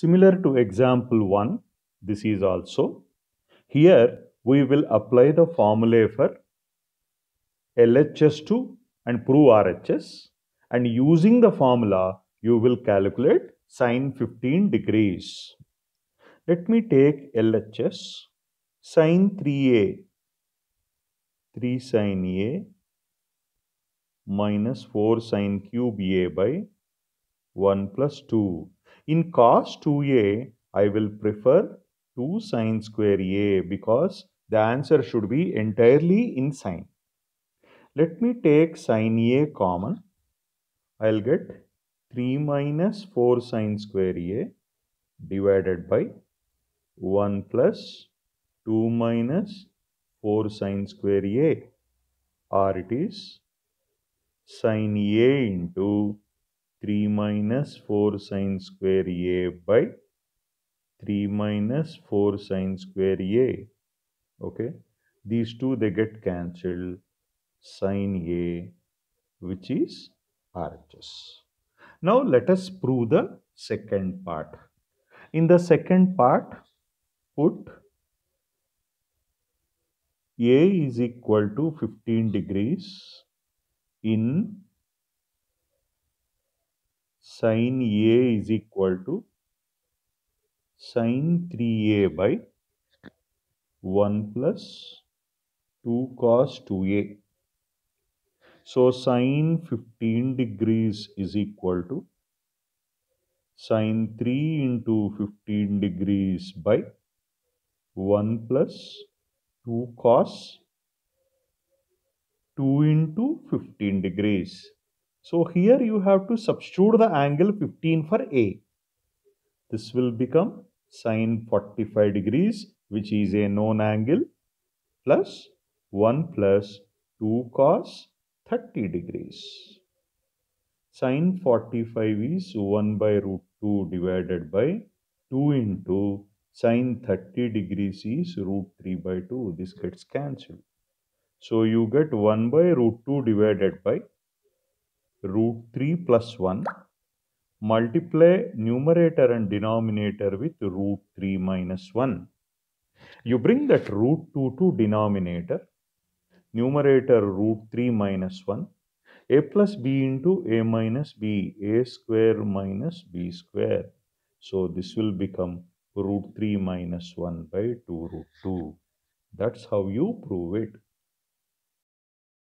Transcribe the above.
Similar to example 1, this is also. Here we will apply the formula for LHS2 and prove RHS and using the formula you will calculate sine 15 degrees. Let me take LHS sine 3A 3 sine A minus 4 sine cube A by 1 plus 2 in cos 2a, I will prefer 2 sine square a because the answer should be entirely in sine. Let me take sine a common. I'll get 3 minus 4 sine square a divided by 1 plus 2 minus 4 sine square a or it is sine a into 3 minus 4 sine square a by 3 minus 4 sine square a. Okay. These two they get cancelled. Sine a which is RHS. Now let us prove the second part. In the second part put a is equal to 15 degrees in sin a is equal to sin 3a by 1 plus 2 cos 2a. So sin 15 degrees is equal to sin 3 into 15 degrees by 1 plus 2 cos 2 into 15 degrees. So here you have to substitute the angle 15 for A. This will become sine 45 degrees which is a known angle plus 1 plus 2 cos 30 degrees. Sine 45 is 1 by root 2 divided by 2 into sine 30 degrees is root 3 by 2. This gets cancelled. So you get 1 by root 2 divided by root 3 plus 1 multiply numerator and denominator with root 3 minus 1. You bring that root 2 to denominator, numerator root 3 minus 1, a plus b into a minus b, a square minus b square. So this will become root 3 minus 1 by 2 root 2. That's how you prove it.